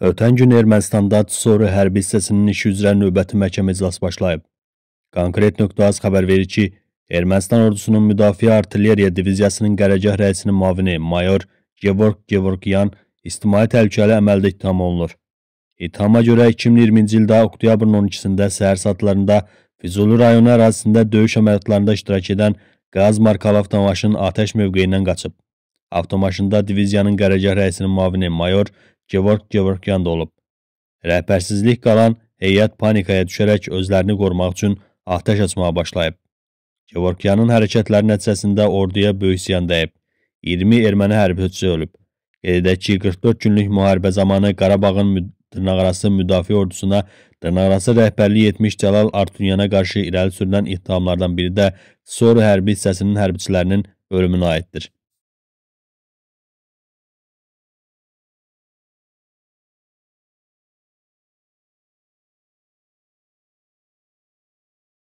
Ötən gün Ermənistanda Tsori hərbi hissəsinin işi üzrə növbəti məhkəmə iclası başlayıb. Konkret.az xəbər verir ki, Ermənistan ordusunun müdafiə artilleriya diviziyasının qərargah rəisinin mavini mayor Gevorg Gevorgyan istimai təhlükəli əməldə ittiham olunur. İttihama görə 2020-ci ildə oktyabrın 12-sində səhər saatlarında Füzuli rayonu ərazisində döyüş əməliyyatlarında iştirak edən qaz markalı avtomaşın atəş mövqeyindən qaçıb. Avtomaşında diviziyanın qərargah rəisinin mavini mayor cıvırk-cıvırk yan dolub. Rəhbərsizlik qalan heyət panikaya düşərək özlərini qorumaq üçün atəş açmağa başlayıb. Gevorkyanın hərəkətləri nəticəsində orduya böyük ziyan dəyib. 20 erməni hərbiçi ölüb. Qeyd edək ki, 44 günlük müharibə zamanı Qarabağın dırnaqarası müdafiə ordusuna dırnaqarası rəhbərliyi etmiş Cəlal Artunyana qarşı irəli sürülən ittihamlardan biri də Soru hərbi hissəsinin hərbiçilərinin ölümünə aiddir.